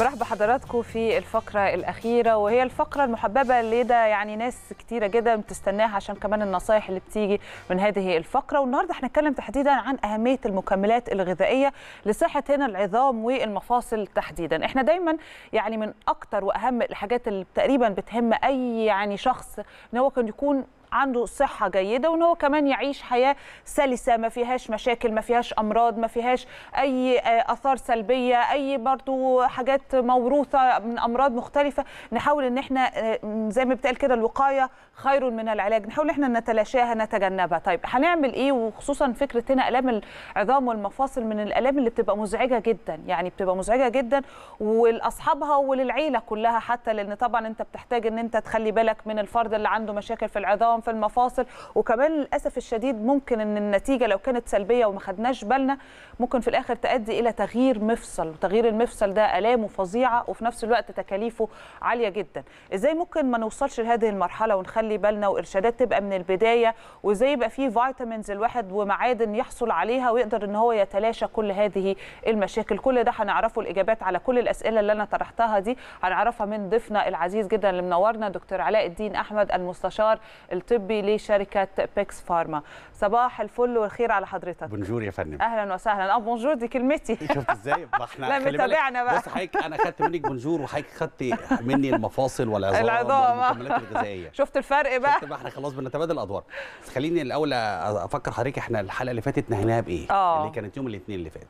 مرحبا بحضراتكم في الفقرة الأخيرة وهي الفقرة المحببة اللي ده يعني ناس كتيرة جدا بتستناها عشان كمان النصايح اللي بتيجي من هذه الفقرة والنهاردة هنتكلم تحديدا عن أهمية المكملات الغذائية لصحة هنا العظام والمفاصل تحديدا احنا دايما يعني من أكتر وأهم الحاجات اللي تقريبا بتهم أي يعني شخص إن هو كان يكون عنده صحه جيده وان هو كمان يعيش حياه سلسه ما فيهاش مشاكل ما فيهاش امراض ما فيهاش اي آه، اثار سلبيه اي برضو حاجات موروثه من امراض مختلفه نحاول ان احنا آه، زي ما بتقال كده الوقايه خير من العلاج نحاول احنا نتلاشاها نتجنبها طيب هنعمل ايه وخصوصا فكره هنا الام العظام والمفاصل من الالام اللي بتبقى مزعجه جدا يعني بتبقى مزعجه جدا ولاصحابها وللعيله كلها حتى لان طبعا انت بتحتاج ان انت تخلي بالك من الفرد اللي عنده مشاكل في العظام في المفاصل وكمان للاسف الشديد ممكن ان النتيجه لو كانت سلبيه وما خدناش بالنا ممكن في الاخر تؤدي الى تغيير مفصل وتغيير المفصل ده الامه فظيعه وفي نفس الوقت تكاليفه عاليه جدا ازاي ممكن ما نوصلش لهذه المرحله ونخلي نخلي بالنا وارشادات تبقى من البدايه وازاي يبقى فيه فيتامينز الواحد ومعادن يحصل عليها ويقدر ان هو يتلاشى كل هذه المشاكل كل ده هنعرفه الاجابات على كل الاسئله اللي انا طرحتها دي هنعرفها من ضيفنا العزيز جدا اللي منورنا دكتور علاء الدين احمد المستشار الطبي لشركه بيكس فارما صباح الفل والخير على حضرتك بونجور يا فندم اهلا وسهلا اه بونجور دي كلمتي شفت ازاي ما احنا لا متابعنا بقى بص حضرتك انا خدت منك بونجور وحضرتك خدت مني المفاصل والعظام العظام والمكملات الغذائيه شفت الفرق الفرق بقى طب احنا خلاص بنتبادل الادوار بس خليني الاول افكر حضرتك احنا الحلقه اللي فاتت نهيناها بايه آه. اللي كانت يوم الاثنين اللي فات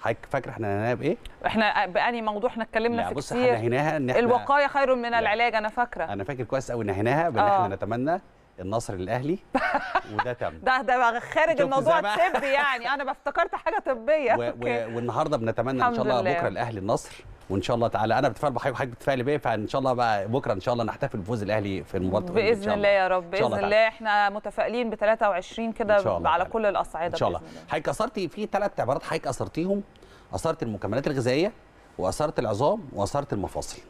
حضرتك فاكره احنا نهيناها بايه احنا باني موضوع احنا اتكلمنا فيه بص احنا نهيناها ان احنا الوقايه خير من لا. العلاج انا فاكره انا فاكر كويس قوي نهيناها بان احنا آه. نتمنى النصر للاهلي وده تم ده ده خارج الموضوع الطبي يعني انا بفتكرت حاجه طبيه و... و... والنهارده بنتمنى ان شاء الله بكره الاهلي النصر وان شاء الله تعالى انا بتفائل بحضرتك وحضرتك بتفائل بيا فان شاء الله بقى بكره ان شاء الله نحتفل بفوز الاهلي في المباراه باذن الله, الله يا رب باذن الله, الله احنا متفائلين ب 23 كده على كل الاصعده ان شاء الله حضرتك اثرتي في ثلاث عبارات حضرتك اثرتيهم اثرت المكملات الغذائيه واثرت العظام واثرت المفاصل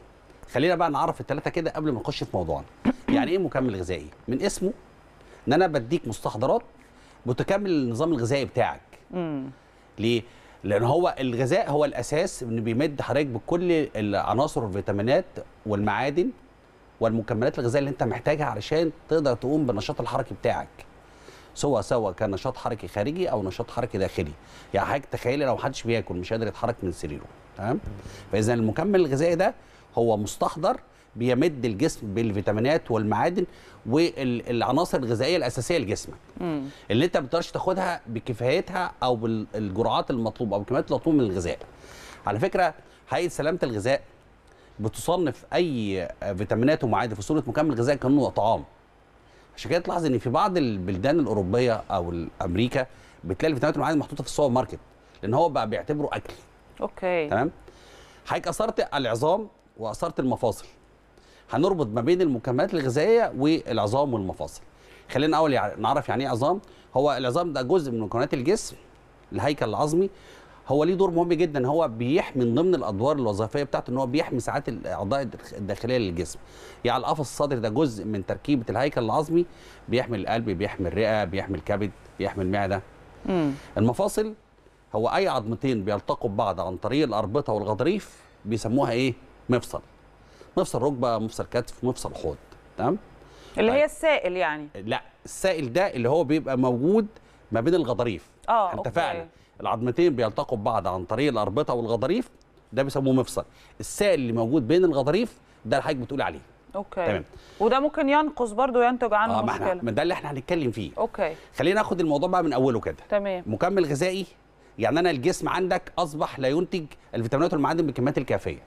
خلينا بقى نعرف الثلاثه كده قبل ما نخش في موضوعنا يعني ايه مكمل غذائي من اسمه ان انا بديك مستحضرات بتكمل النظام الغذائي بتاعك ليه لان هو الغذاء هو الاساس انه بيمد حضرتك بكل العناصر والفيتامينات والمعادن والمكملات الغذائيه اللي انت محتاجها علشان تقدر تقوم بالنشاط الحركي بتاعك سواء سواء كان نشاط حركي خارجي او نشاط حركي داخلي يعني حضرتك تخيلي لو محدش بياكل مش قادر يتحرك من سريره تمام فاذا المكمل الغذائي ده هو مستحضر بيمد الجسم بالفيتامينات والمعادن والعناصر الغذائيه الاساسيه لجسمك اللي انت ما بتقدرش تاخدها بكفايتها او بالجرعات المطلوبه او كميات المطلوبه من الغذاء على فكره هيئه سلامه الغذاء بتصنف اي فيتامينات ومعادن في صوره مكمل غذائي كانه طعام عشان كده تلاحظ ان في بعض البلدان الاوروبيه او امريكا بتلاقي الفيتامينات والمعادن محطوطه في السوبر ماركت لان هو بقى بيعتبره اكل اوكي تمام حضرتك اثرت العظام واثرت المفاصل هنربط ما بين المكملات الغذائيه والعظام والمفاصل خلينا اول نعرف يعني ايه عظام هو العظام ده جزء من مكونات الجسم الهيكل العظمي هو ليه دور مهم جدا هو بيحمي من ضمن الادوار الوظيفيه بتاعته ان هو بيحمي ساعات الاعضاء الداخليه للجسم يعني القفص الصدري ده جزء من تركيبه الهيكل العظمي بيحمي القلب بيحمي الرئه بيحمي الكبد بيحمي المعده مم. المفاصل هو اي عظمتين بيلتقوا ببعض عن طريق الاربطه والغضاريف بيسموها ايه مفصل مفصل ركبه مفصل كتف مفصل حوض تمام اللي هي طيب. السائل يعني لا السائل ده اللي هو بيبقى موجود ما بين الغضاريف اه انت فعلا العظمتين بيلتقوا ببعض عن طريق الاربطه والغضاريف ده بيسموه مفصل السائل اللي موجود بين الغضاريف ده اللي حضرتك بتقول عليه اوكي تمام وده ممكن ينقص برضه ينتج عنه آه مشكله ما ده اللي احنا هنتكلم فيه اوكي خلينا ناخد الموضوع بقى من اوله كده تمام مكمل غذائي يعني انا الجسم عندك اصبح لا ينتج الفيتامينات والمعادن بالكميات الكافيه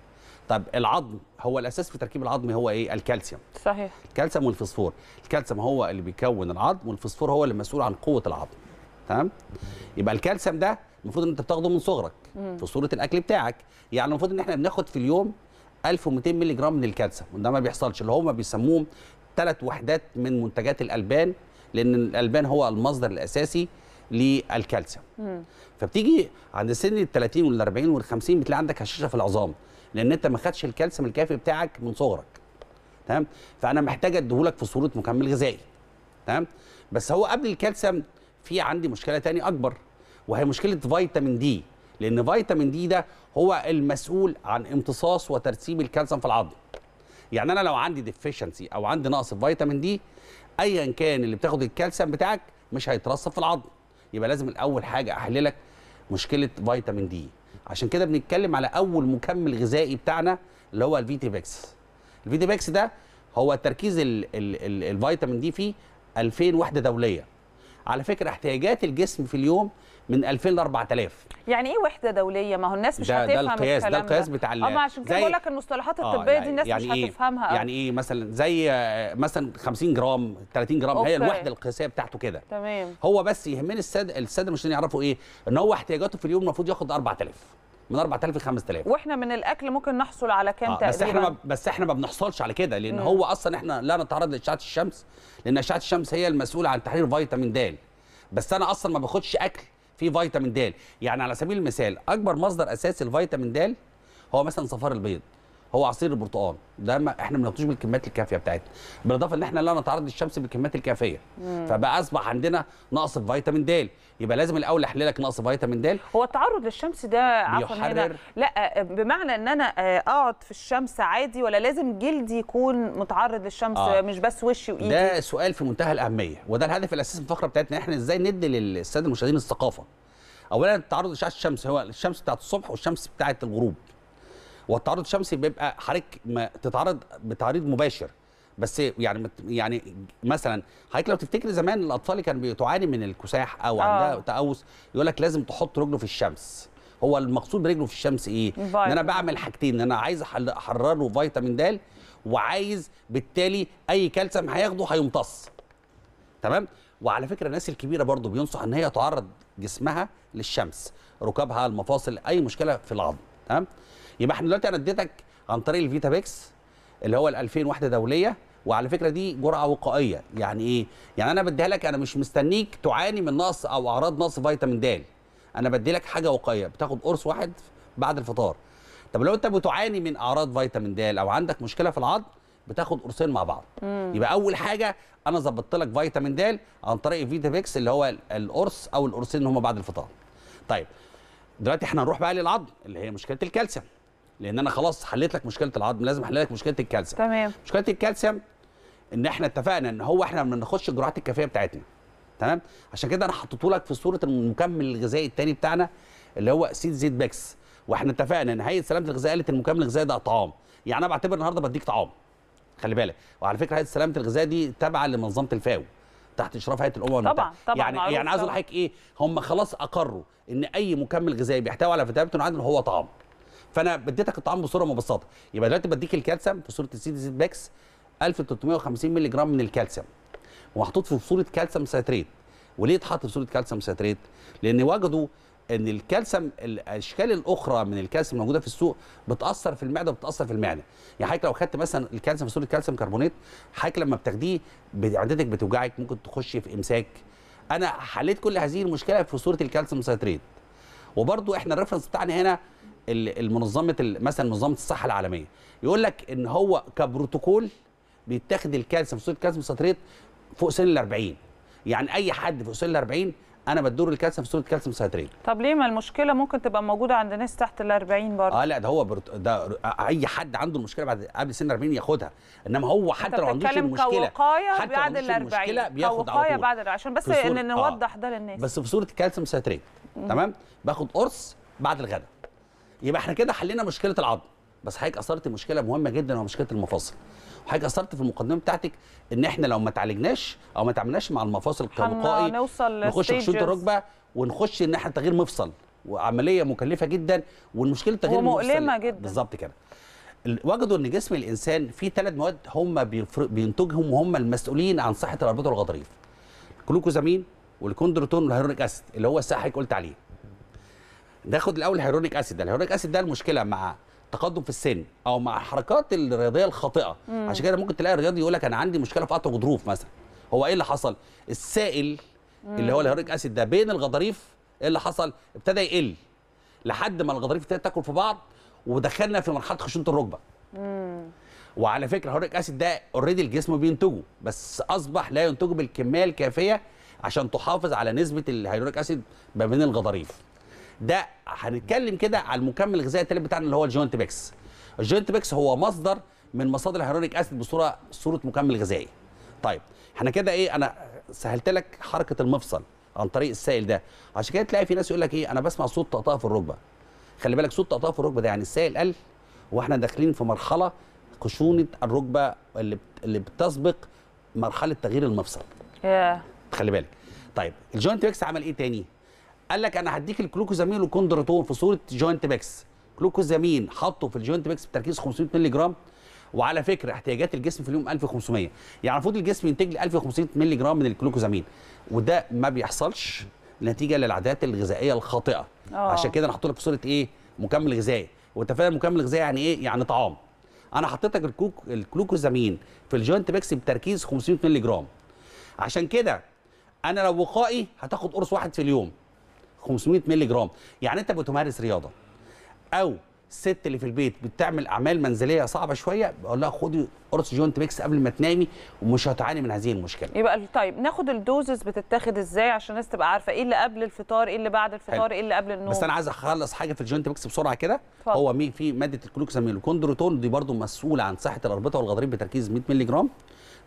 طب العظم هو الاساس في تركيب العظم هو ايه الكالسيوم صحيح الكالسيوم والفوسفور الكالسيوم هو اللي بيكون العظم والفوسفور هو اللي مسؤول عن قوه العظم تمام يبقى الكالسيوم ده المفروض ان انت بتاخده من صغرك مم. في صوره الاكل بتاعك يعني المفروض ان احنا بناخد في اليوم 1200 مللي جرام من الكالسيوم وده ما بيحصلش اللي هم بيسموهم ثلاث وحدات من منتجات الالبان لان الالبان هو المصدر الاساسي للكالسيوم فبتيجي عند سن ال 30 وال 40 وال 50 بتلاقي عندك هشاشه في العظام لان انت ما خدش الكالسيوم الكافي بتاعك من صغرك تمام فانا محتاج اديهولك في صوره مكمل غذائي تمام بس هو قبل الكالسيوم في عندي مشكله تاني اكبر وهي مشكله فيتامين دي لان فيتامين دي ده هو المسؤول عن امتصاص وترسيب الكالسيوم في العظم يعني انا لو عندي ديفيشنسي او عندي نقص في فيتامين دي ايا كان اللي بتاخد الكالسيوم بتاعك مش هيترسب في العظم يبقى لازم الاول حاجه احللك مشكله فيتامين دي عشان كده بنتكلم على اول مكمل غذائي بتاعنا اللي هو الفيتي فيكس ده هو تركيز الـ الـ الـ الفيتامين دي فيه 2000 وحده دوليه على فكره احتياجات الجسم في اليوم من 2000 ل 4000 يعني ايه وحده دوليه ما هو الناس مش ده هتفهم ده القياس ده القياس بتاع اه ما عشان كده بقول لك المصطلحات آه، الطبيه دي يعني الناس يعني مش إيه؟ هتفهمها قوي يعني ايه مثلا زي آه، مثلا 50 جرام 30 جرام أوكي. هي الوحده القياسيه بتاعته كده تمام هو بس يهمني الساده الساده مش يعرفوا ايه ان هو احتياجاته في اليوم المفروض ياخد 4000 من 4000 ل 5000 واحنا من الاكل ممكن نحصل على كام آه تقريبا بس احنا ما بس احنا ما بنحصلش على كده لان مم. هو اصلا احنا لا نتعرض لاشعه الشمس لان اشعه الشمس هي المسؤوله عن تحرير فيتامين د بس انا اصلا ما باخدش اكل في فيتامين د يعني على سبيل المثال اكبر مصدر اساسي لفيتامين د هو مثلا صفار البيض هو عصير البرتقال ده ما احنا ما بناخدوش بالكميات الكافيه بتاعتنا بالاضافه ان احنا لا نتعرض للشمس بالكميات الكافيه فبقى اصبح عندنا نقص في فيتامين د يبقى لازم الاول احلل لك نقص فيتامين د هو التعرض للشمس ده عفوا هنا لا آه، بمعنى ان انا آه، اقعد في الشمس عادي ولا لازم جلدي يكون متعرض للشمس آه. مش بس وشي وايدي ده سؤال في منتهى الاهميه وده الهدف الاساسي من الفقره بتاعتنا احنا ازاي ندي للساده المشاهدين الثقافه اولا التعرض لاشعه الشمس هو الشمس بتاعت الصبح والشمس بتاعت الغروب والتعرض الشمسي بيبقى حضرتك تتعرض بتعريض مباشر بس يعني يعني مثلا حضرتك لو تفتكر زمان الاطفال اللي كانوا بتعاني من الكساح او آه. عندها آه. تقوس يقول لك لازم تحط رجله في الشمس هو المقصود برجله في الشمس ايه ان انا بعمل حاجتين ان انا عايز احرر له فيتامين د وعايز بالتالي اي كالسيوم هياخده هيمتص تمام وعلى فكره الناس الكبيره برضو بينصح ان هي تعرض جسمها للشمس ركابها المفاصل اي مشكله في العظم تمام يبقى احنا دلوقتي انا اديتك عن طريق الفيتا بيكس اللي هو ال 2000 وحده دوليه وعلى فكره دي جرعه وقائيه يعني ايه يعني انا بديها لك انا مش مستنيك تعاني من نقص او اعراض نقص فيتامين د انا بدي لك حاجه وقائيه بتاخد قرص واحد بعد الفطار طب لو انت بتعاني من اعراض فيتامين د او عندك مشكله في العظم بتاخد قرصين مع بعض مم. يبقى اول حاجه انا ظبطت لك فيتامين د عن طريق فيتا بيكس اللي هو القرص او القرصين اللي هم بعد الفطار طيب دلوقتي احنا هنروح بقى للعظم اللي هي مشكله الكالسيوم لان انا خلاص حليت لك مشكله العظم لازم احل لك مشكله الكالسيوم تمام مشكله الكالسيوم ان احنا اتفقنا ان هو احنا ما بناخدش الجرعات الكافيه بتاعتنا تمام عشان كده انا حطيته لك في صوره المكمل الغذائي الثاني بتاعنا اللي هو سيد زيت باكس واحنا اتفقنا ان هيئه سلامه الغذاء قالت المكمل الغذائي ده طعام يعني انا بعتبر النهارده بديك طعام خلي بالك وعلى فكره هيئه سلامه الغذاء دي تابعه لمنظمه الفاو تحت اشراف هيئه الامم طبعا طبعا يعني يعني عايز اقول لحضرتك ايه هم خلاص اقروا ان اي مكمل غذائي بيحتوي على فيتامين هو طعام فانا اديتك الطعام بصوره مبسطه يبقى دلوقتي بديك الكالسيوم في صوره السي دي زد باكس 1350 مللي جرام من الكالسيوم ومحطوط في صوره كالسيوم ساتريت وليه اتحط في صوره كالسيوم ساتريت لان وجدوا ان الكالسيوم الاشكال الاخرى من الكالسيوم الموجوده في السوق بتاثر في المعده بتاثر في المعده يعني حضرتك لو خدت مثلا الكالسيوم في صوره كالسيوم كربونات حضرتك لما بتاخديه معدتك بتوجعك ممكن تخش في امساك انا حليت كل هذه المشكله في صوره الكالسيوم ساتريت وبرضو احنا الريفرنس بتاعنا هنا المنظمه مثلا منظمه الصحه العالميه يقول لك ان هو كبروتوكول بيتاخد الكالسيوم صوره الكالسيوم سيترات فوق سن ال 40 يعني اي حد فوق سن ال 40 انا بدور الكالسيوم في صوره كالسيوم سيتريت طب ليه ما المشكله ممكن تبقى موجوده عند ناس تحت ال 40 برضه اه لا ده هو برت... ده اي حد عنده المشكله بعد قبل سن 40 ياخدها انما هو حتى لو عنده المشكله حتى بعد ال 40 بياخد على بعد عشان بس ان نوضح آه. ده للناس بس في صوره الكالسيوم سيترات تمام باخد قرص بعد الغداء يبقى احنا كده حلينا مشكله العظم بس حضرتك اثرت مشكله مهمه جدا وهي مشكله المفاصل وحضرتك اثرت في المقدمه بتاعتك ان احنا لو ما تعالجناش او ما تعاملناش مع المفاصل كوقائي نخش خشونه الركبه ونخش ان احنا تغيير مفصل وعمليه مكلفه جدا والمشكله تغيير ومؤلمه جدا بالظبط كده وجدوا ان جسم الانسان فيه ثلاث مواد هم بينتجهم وهم المسؤولين عن صحه الاربطه والغضاريف الكلوكوزامين والكوندروتون والهيرونيك اسيد اللي هو الساحه قلت عليه ناخد الاول الهيرونيك اسيد الهيرونيك اسيد ده المشكله مع تقدم في السن او مع الحركات الرياضيه الخاطئه مم. عشان كده ممكن تلاقي الرياضي يقول لك انا عندي مشكله في قطع غضروف مثلا هو ايه اللي حصل السائل مم. اللي هو الهيرونيك اسيد ده بين الغضاريف ايه اللي حصل ابتدى يقل لحد ما الغضاريف ابتدت تاكل في بعض ودخلنا في مرحله خشونه الركبه وعلى فكره الهيرونيك اسيد ده اوريدي الجسم بينتجه بس اصبح لا ينتجه بالكميه الكافيه عشان تحافظ على نسبه الهيرونيك اسيد ما بين الغضاريف ده هنتكلم كده على المكمل الغذائي التالت بتاعنا اللي هو الجوينت بيكس الجوينت بيكس هو مصدر من مصادر الهيرونيك اسيد بصوره صوره مكمل غذائي طيب احنا كده ايه انا سهلت لك حركه المفصل عن طريق السائل ده عشان كده تلاقي في ناس يقول لك ايه انا بسمع صوت طقطقه في الركبه خلي بالك صوت طقطقه في الركبه ده يعني السائل قل واحنا داخلين في مرحله خشونه الركبه اللي اللي بتسبق مرحله تغيير المفصل yeah. خلي بالك طيب الجوينت بيكس عمل ايه تاني قال لك انا هديك الكلوكوزامين والكوندروتون في صوره جوينت بيكس كلوكوزامين حطه في الجوينت بيكس بتركيز 500 مللي جرام وعلى فكره احتياجات الجسم في اليوم 1500 يعني المفروض الجسم ينتج لي 1500 مللي جرام من الكلوكوزامين وده ما بيحصلش نتيجه للعادات الغذائيه الخاطئه أوه. عشان كده انا حاطط لك في صوره ايه مكمل غذائي وتفاعل مكمل غذائي يعني ايه يعني طعام انا حطيت لك الكلوكوزامين في الجوينت بيكس بتركيز 500 مللي جرام عشان كده انا لو وقائي هتاخد قرص واحد في اليوم 500 مللي جرام يعني انت بتمارس رياضه او الست اللي في البيت بتعمل اعمال منزليه صعبه شويه بقول لها خدي قرص جوينت ميكس قبل ما تنامي ومش هتعاني من هذه المشكله يبقى طيب ناخد الدوزز بتتاخد ازاي عشان الناس تبقى عارفه ايه اللي قبل الفطار ايه اللي بعد الفطار ايه اللي قبل النوم بس انا عايز اخلص حاجه في الجوينت ميكس بسرعه كده هو في ماده الكلوكسامين الكوندروتون دي برده مسؤوله عن صحه الاربطه والغضاريف بتركيز 100 مللي جرام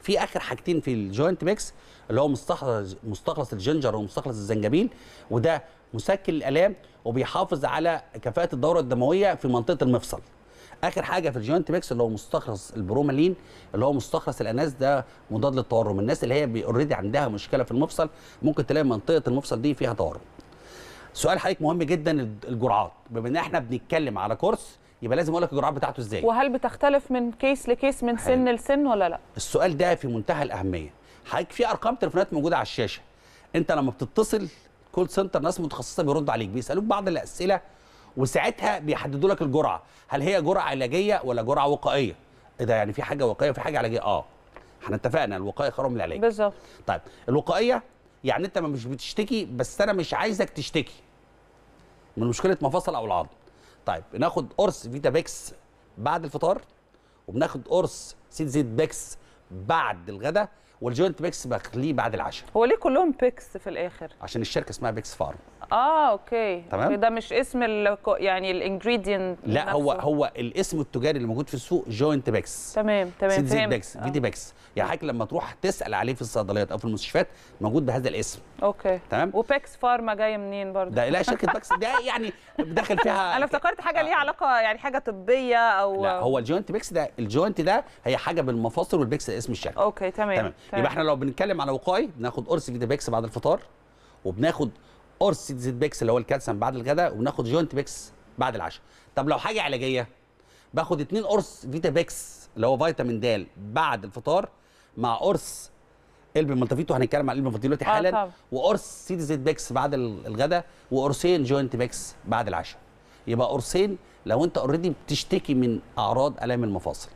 في اخر حاجتين في الجوينت ميكس اللي هو مستخلص مستخلص الجنجر ومستخلص الزنجبيل وده مسكن الالام وبيحافظ على كفاءه الدوره الدمويه في منطقه المفصل اخر حاجه في الجوينت ميكس اللي هو مستخلص البرومالين اللي هو مستخلص الاناس ده مضاد للتورم الناس اللي هي اوريدي عندها مشكله في المفصل ممكن تلاقي منطقه المفصل دي فيها تورم سؤال حضرتك مهم جدا الجرعات بما ان احنا بنتكلم على كورس يبقى لازم اقول لك الجرعات بتاعته ازاي وهل بتختلف من كيس لكيس من حل. سن لسن ولا لا السؤال ده في منتهى الاهميه حضرتك في ارقام تليفونات موجوده على الشاشه انت لما بتتصل كول سنتر ناس متخصصه بيرد عليك بيسالوك بعض الاسئله وساعتها بيحددوا لك الجرعه هل هي جرعه علاجيه ولا جرعه وقائيه ايه ده يعني في حاجه وقائيه وفي حاجه علاجيه اه احنا اتفقنا الوقايه خير من العلاج بالظبط طيب الوقائيه يعني انت مش بتشتكي بس انا مش عايزك تشتكي من مشكله مفاصل او العظم طيب بناخد قرص فيتا بيكس بعد الفطار وبناخد قرص سيد زيت بيكس بعد الغداء والجوينت بيكس بخليه بعد العشاء هو ليه كلهم بيكس في الاخر عشان الشركه اسمها بيكس فارم اه اوكي تمام إيه ده مش اسم يعني الانجريدينت لا نفسه. هو هو الاسم التجاري اللي موجود في السوق جوينت بيكس تمام تمام تمام بيكس فيدي آه. بيكس يعني حضرتك لما تروح تسال عليه في الصيدليات او في المستشفيات موجود بهذا الاسم اوكي تمام وباكس فارما جاي منين برضه ده لا شركه باكس ده يعني داخل فيها انا افتكرت حاجه آه. ليها علاقه يعني حاجه طبيه او لا هو الجوينت بيكس ده الجوينت ده هي حاجه بالمفاصل والبيكس اسم الشركه اوكي تمام تمام يبقى احنا لو بنتكلم على وقاي بناخد قرص فيتا بيكس بعد الفطار وبناخد قرص زيت بيكس اللي هو الكالسيوم بعد الغداء وبناخد جوينت بيكس بعد العشاء طب لو حاجه علاجيه باخد اثنين قرص فيتا بيكس اللي هو فيتامين د بعد الفطار مع قرص قلب مالتافيتو هنتكلم عن قلب مالتافيتو دلوقتي آه، حالا وقرص سي دي زد باكس بعد الغداء وقرصين جوينت باكس بعد العشاء يبقى قرصين لو انت اوريدي بتشتكي من اعراض الام المفاصل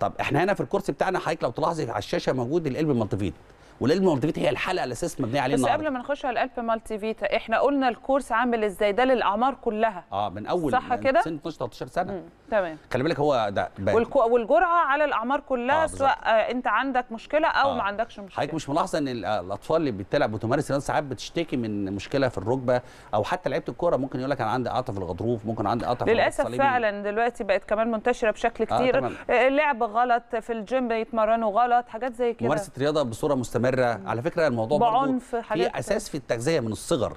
طب احنا هنا في الكرسي بتاعنا حضرتك لو تلاحظي على الشاشه موجود القلب المالتافيتو والقلب مالتي هي الحلقه الاساس مبنيه عليه بس قبل ما نخش على الالب مالتي فيتا احنا قلنا الكورس عامل ازاي ده للاعمار كلها اه من اول صح كده سن 12 13 سنه تمام خلي بالك هو ده والكو... والجرعه على الاعمار كلها آه سواء آه انت عندك مشكله او آه. ما عندكش مشكله حضرتك مش ملاحظه ان آه، الاطفال اللي بتلعب بتمارس رياضه ساعات بتشتكي من مشكله في الركبه او حتى لعيبه الكوره ممكن يقول لك انا عندي قطع في الغضروف ممكن عندي قطع في للاسف فعلا دلوقتي بقت كمان منتشره بشكل آه، كتير آه اللعب غلط في الجيم يتمرنوا غلط حاجات زي كده ممارسه رياضه بصوره مستمره مستمره على فكره الموضوع بعنف في اساس في التغذيه من الصغر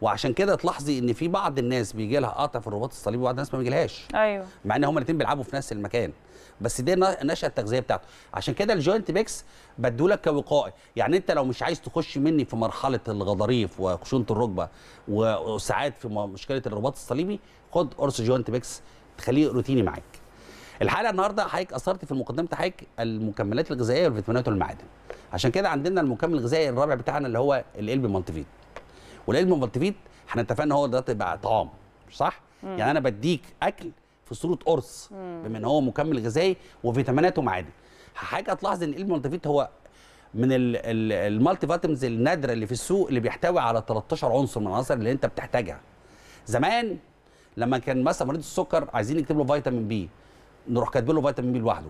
وعشان كده تلاحظي ان في بعض الناس بيجي لها قطع في الرباط الصليبي وبعض الناس ما بيجيلهاش ايوه مع ان هما الاثنين بيلعبوا في نفس المكان بس دي نشأة التغذيه بتاعته عشان كده الجوينت بيكس بدولك كوقائي يعني انت لو مش عايز تخش مني في مرحله الغضاريف وخشونه الركبه وساعات في مشكله الرباط الصليبي خد قرص جوينت بيكس تخليه روتيني معاك الحلقه النهارده حضرتك اثرت في مقدمه حضرتك المكملات الغذائيه والفيتامينات والمعادن عشان كده عندنا المكمل الغذائي الرابع بتاعنا اللي هو القلب مالتيفيت والقلب مالتيفيت احنا اتفقنا هو ده تبقى طعام صح مم. يعني انا بديك اكل في صوره قرص بما ان هو مكمل غذائي وفيتاميناته معادن حاجه تلاحظ ان القلب مالتيفيت هو من المالتي فيتامينز النادره اللي في السوق اللي بيحتوي على 13 عنصر من العناصر اللي انت بتحتاجها زمان لما كان مثلا مريض السكر عايزين نكتب له فيتامين بي نروح كاتبين له فيتامين بي لوحده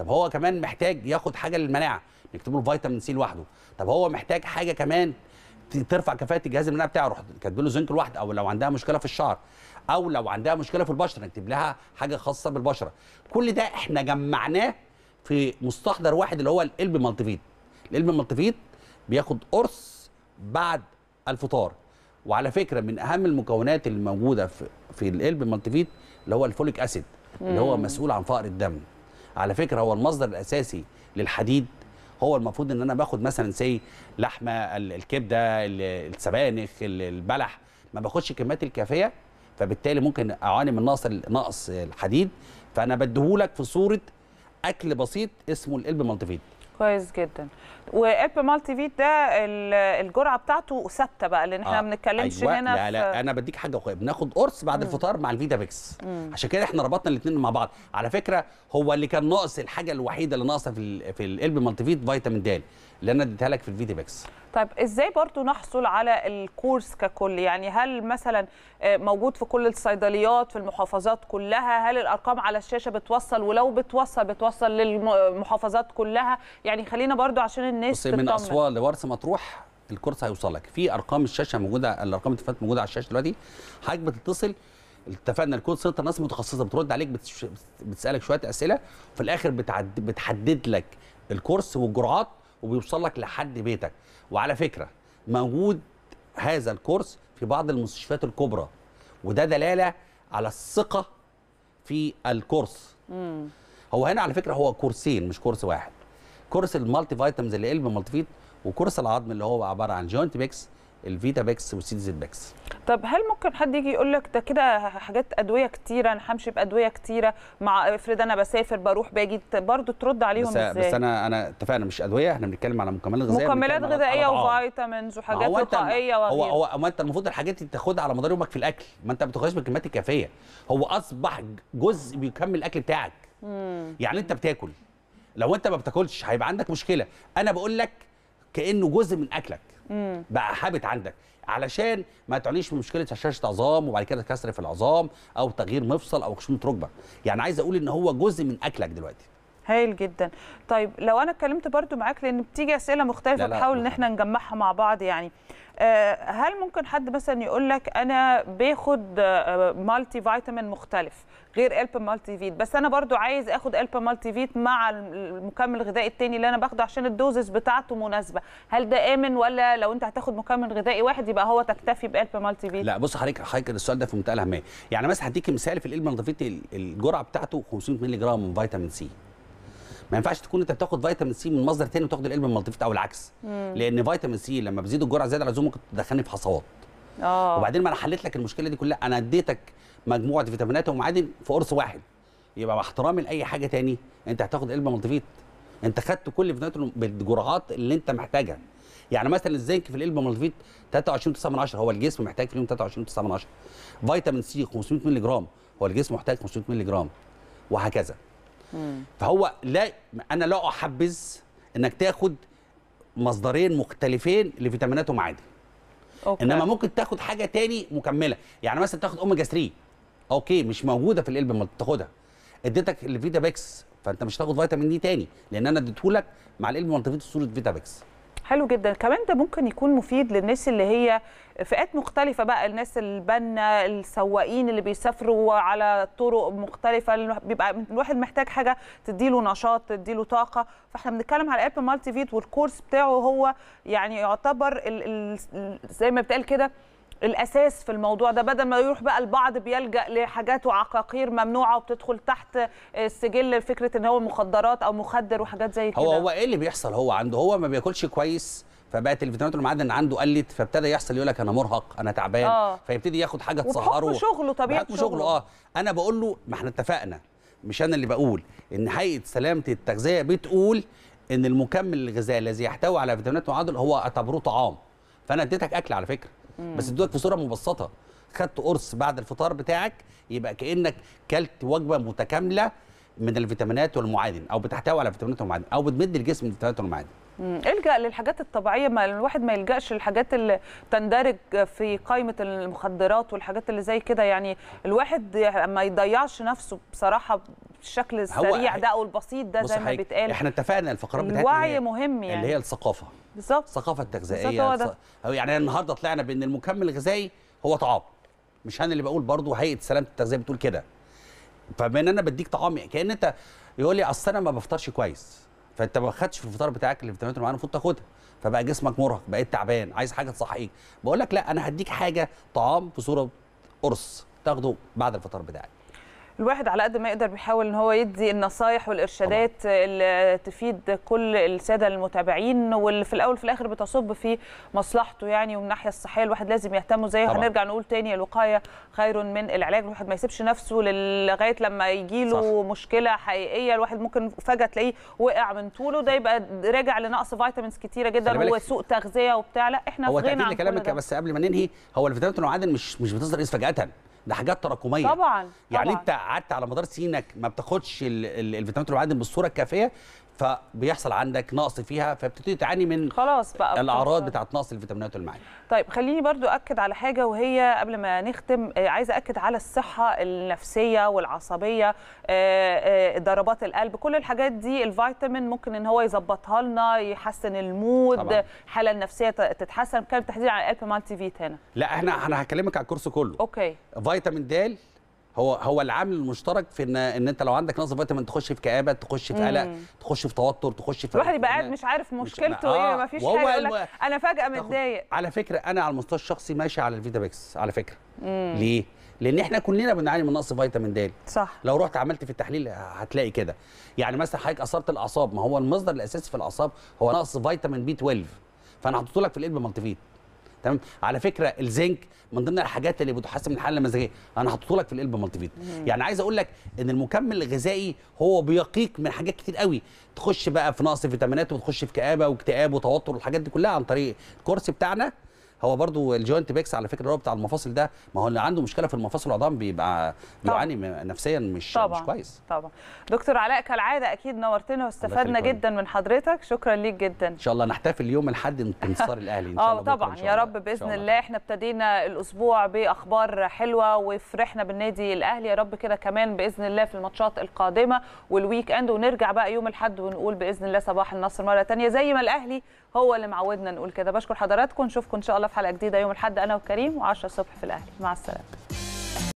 طب هو كمان محتاج ياخد حاجه للمناعه نكتب له فيتامين سي لوحده طب هو محتاج حاجه كمان ترفع كفاءه الجهاز المناعي بتاعه روح كاتب له زنك لوحده او لو عندها مشكله في الشعر او لو عندها مشكله في البشره نكتب لها حاجه خاصه بالبشره كل ده احنا جمعناه في مستحضر واحد اللي هو القلب مالتيفيت القلب مالتيفيت بياخد قرص بعد الفطار وعلى فكره من اهم المكونات اللي موجوده في في القلب مالتيفيت اللي هو الفوليك اسيد اللي هو مسؤول عن فقر الدم على فكره هو المصدر الاساسي للحديد هو المفروض ان انا باخد مثلا سي لحمه الكبده السبانخ البلح ما باخدش الكميات الكافيه فبالتالي ممكن اعاني من نقص نقص الحديد فانا بديهولك في صوره اكل بسيط اسمه القلب مالتيفيت كويس جدا واب مالتي فيت ده الجرعه بتاعته ثابته بقى لان احنا ما آه. بنتكلمش أيوة. هنا لا لا في... انا بديك حاجه اخويا بناخد قرص بعد مم. الفطار مع الفيتا بيكس مم. عشان كده احنا ربطنا الاثنين مع بعض على فكره هو اللي كان ناقص الحاجه الوحيده اللي ناقصه في في القلب مالتي فيت فيتامين د اللي انا اديتها لك في الفيتا بيكس طيب ازاي برضو نحصل على الكورس ككل يعني هل مثلا آه، موجود في كل الصيدليات في المحافظات كلها هل الارقام على الشاشه بتوصل ولو بتوصل بتوصل للمحافظات كلها يعني خلينا برضو عشان الناس تطمن من اسوان لورث مطروح الكورس هيوصلك في ارقام الشاشه موجوده الارقام التليفونات موجوده على الشاشه دلوقتي حضرتك بتتصل اتفقنا الكول سنتر ناس متخصصه بترد عليك بتسالك شويه اسئله وفي الاخر بتعد... بتحدد لك الكورس والجرعات وبيوصل لك لحد بيتك وعلى فكره موجود هذا الكورس في بعض المستشفيات الكبرى وده دلاله على الثقه في الكورس مم. هو هنا على فكره هو كورسين مش كورس واحد كورس المالتي فيتامينز اللي قلب مالتي فيت وكورس العظم اللي هو عباره عن جوينت ميكس الفيتا باكس والسيتيزن باكس طب هل ممكن حد يجي يقول لك ده كده حاجات ادويه كتيره انا همشي بادويه كتيره مع افرض انا بسافر بروح باجي برضه ترد عليهم بس ازاي بس انا انا اتفقنا مش ادويه احنا بنتكلم على مكملات غذائيه مكملات غذائيه وفيتامينز وحاجات وقائيه هو هو هو انت المفروض الحاجات دي تاخدها على مدار يومك في الاكل ما انت ما بتاخدهاش بالكميات الكافيه هو اصبح جزء بيكمل الاكل بتاعك مم. يعني انت بتاكل لو انت ما بتاكلش هيبقى عندك مشكله انا بقول لك كانه جزء من اكلك بقى حابت عندك علشان ما تعانيش من مشكله هشاشه عظام وبعد كده كسر في العظام او تغيير مفصل او خشونه ركبه يعني عايز اقول ان هو جزء من اكلك دلوقتي هايل جدا طيب لو انا اتكلمت برضو معاك لان بتيجي اسئله مختلفه بنحاول ان احنا نجمعها مع بعض يعني آه، هل ممكن حد مثلا يقول لك انا باخد مالتي آه، فيتامين مختلف غير الب مالتي فيت بس انا برضو عايز اخد الب مالتي فيت مع المكمل الغذائي التاني اللي انا باخده عشان الدوزز بتاعته مناسبه هل ده امن ولا لو انت هتاخد مكمل غذائي واحد يبقى هو تكتفي بالب مالتي فيت لا بص حضرتك حضرتك السؤال ده في منتهى الاهميه يعني مثلا هديك مثال في الالب مالتي فيت الجرعه بتاعته 500 مللي جرام من فيتامين سي ما ينفعش تكون انت بتاخد فيتامين سي من مصدر ثاني وتاخد العلبه من او العكس مم. لان فيتامين سي لما بزيد الجرعه زياده على ممكن تدخلني في حصوات اه وبعدين ما انا حليت لك المشكله دي كلها انا اديتك مجموعه فيتامينات ومعادن في قرص واحد يبقى مع احترامي لاي حاجه ثاني انت هتاخد علبه مالتيفيت انت خدت كل الفيتامينات بالجرعات اللي انت محتاجها يعني مثلا الزنك في العلبه مالتيفيت 23.9 من 10 هو الجسم محتاج في اليوم 23.9 من 10 فيتامين سي 500 مللي جرام هو الجسم محتاج 500 مللي جرام وهكذا فهو لا انا لا احبذ انك تاخد مصدرين مختلفين لفيتاميناتهم عادي أوكي. انما ممكن تاخد حاجه تاني مكمله يعني مثلا تاخد اوميجا 3 اوكي مش موجوده في القلب ما تاخدها اديتك الفيتا بيكس فانت مش هتاخد فيتامين دي تاني لان انا اديتهولك مع القلب منطفيه صوره فيتا بيكس حلو جدا كمان ده ممكن يكون مفيد للناس اللي هي فئات مختلفة بقى الناس البنا السواقين اللي بيسافروا على طرق مختلفة بيبقى الواحد محتاج حاجة تديله نشاط تديله طاقة فاحنا بنتكلم على اب مالتي فيت والكورس بتاعه هو يعني يعتبر زي ما بتقال كده الاساس في الموضوع ده بدل ما يروح بقى البعض بيلجا لحاجات وعقاقير ممنوعه وبتدخل تحت السجل فكره ان هو مخدرات او مخدر وحاجات زي كده هو هو ايه اللي بيحصل هو عنده هو ما بياكلش كويس فبقت الفيتامينات والمعادن عنده قلت فابتدى يحصل يقول لك انا مرهق انا تعبان آه. فيبتدي ياخد حاجه تسهره وبحكم شغله طبيعي شغله. شغله اه انا بقول له ما احنا اتفقنا مش انا اللي بقول ان هيئه سلامه التغذيه بتقول ان المكمل الغذائي الذي يحتوي على فيتامينات ومعادن هو اعتبروه طعام فانا اديتك اكل على فكره بس ادوك في صوره مبسطه خدت قرص بعد الفطار بتاعك يبقى كانك كلت وجبه متكامله من الفيتامينات والمعادن او بتحتوي على فيتامينات ومعادن او بتمد الجسم من الفيتامينات والمعادن الجا للحاجات الطبيعيه ما الواحد ما يلجاش للحاجات اللي تندرج في قائمه المخدرات والحاجات اللي زي كده يعني الواحد ما يضيعش نفسه بصراحه بالشكل السريع ده او البسيط ده زي ما بيتقال احنا اتفقنا الفقرات بتاعتنا الوعي مهم يعني اللي هي الثقافه بالظبط الثقافه التغذائيه الص... يعني النهارده طلعنا بان المكمل الغذائي هو طعام مش انا اللي بقول برضه هيئه سلامه التغذيه بتقول كده فبما ان انا بديك طعام كان انت يقول لي اصل انا ما بفطرش كويس فانت ما خدتش في الفطار بتاعك الفيتامينات المعينه المفروض تاخدها فبقى جسمك مرهق بقيت تعبان عايز حاجه تصحيك بقول لك لا انا هديك حاجه طعام في صوره قرص تاخده بعد الفطار بتاعك الواحد على قد ما يقدر بيحاول ان هو يدي النصايح والارشادات اللي تفيد كل الساده المتابعين واللي في الاول وفي الاخر بتصب في مصلحته يعني ومن الناحيه الصحيه الواحد لازم يهتم زي طبعا. هنرجع نقول تاني الوقايه خير من العلاج الواحد ما يسيبش نفسه لغايه لما يجي له مشكله حقيقيه الواحد ممكن فجاه تلاقيه وقع من طوله ده يبقى راجع لنقص فيتامينز كتيره جدا وسوء تغذيه وبتاع لا احنا هو غنى عن كلامك بس قبل ما ننهي هو الفيتامين والمعادن مش مش بتظهر فجاه ده حاجات تراكميه طبعا يعني طبعا. انت قعدت على مدار سنينك ما بتاخدش الفيتامينات والمعادن بالصوره الكافيه فبيحصل عندك نقص فيها فبتبتدي تعاني من خلاص بقى الاعراض بتاعه نقص الفيتامينات والمعادن طيب خليني برضو اكد على حاجه وهي قبل ما نختم آه، عايزه اكد على الصحه النفسيه والعصبيه آه، آه، ضربات القلب كل الحاجات دي الفيتامين ممكن ان هو يظبطها لنا يحسن المود طبعا. الحاله النفسيه تتحسن كان تحديدا على القلب مالتي فيت هنا لا احنا انا هكلمك على الكورس كله اوكي فيتامين د هو هو العامل المشترك في ان ان انت لو عندك نقص فيتامين تخش في كآبه تخش في قلق تخش في توتر تخش في الواحد يبقى قاعد مش عارف مشكلته مش... آه، ايه آه مفيش حاجه يقول لك انا فجاه متضايق على فكره انا على المستوى الشخصي ماشي على الفيتابكس على فكره مم. ليه؟ لان احنا كلنا بنعاني من نقص فيتامين د صح لو رحت عملت في التحليل هتلاقي كده يعني مثلا حضرتك اثرت الاعصاب ما هو المصدر الاساسي في الاعصاب هو نقص فيتامين بي 12 فانا حطيت لك في القلب إيه فيت تمام على فكره الزنك من ضمن الحاجات اللي بتحسن من الحاله المزاجيه انا حاطه لك في القلب مالتي فيتامين يعني عايز اقول لك ان المكمل الغذائي هو بيقيك من حاجات كتير قوي تخش بقى في نقص فيتامينات وتخش في كابه واكتئاب وتوتر والحاجات دي كلها عن طريق الكورس بتاعنا هو برضو الجوينت بيكس على فكره هو بتاع المفاصل ده ما هو اللي عنده مشكله في المفاصل العظام بيبقى بيعاني نفسيا مش طبعا. مش كويس طبعا دكتور علاء كالعاده اكيد نورتنا واستفدنا جدا من حضرتك شكرا ليك جدا ان شاء الله نحتفل يوم الاحد بانتصار الاهلي ان شاء آه، الله اه طبعا يا رب باذن الله احنا ابتدينا الاسبوع باخبار حلوه وفرحنا بالنادي الاهلي يا رب كده كمان باذن الله في الماتشات القادمه والويك اند ونرجع بقى يوم الاحد ونقول باذن الله صباح النصر مره ثانيه زي ما الاهلي هو اللي معودنا نقول كده بشكر حضراتكم نشوفكم ان شاء الله في حلقه جديده يوم الاحد انا وكريم و10 الصبح في الاهلي مع السلامه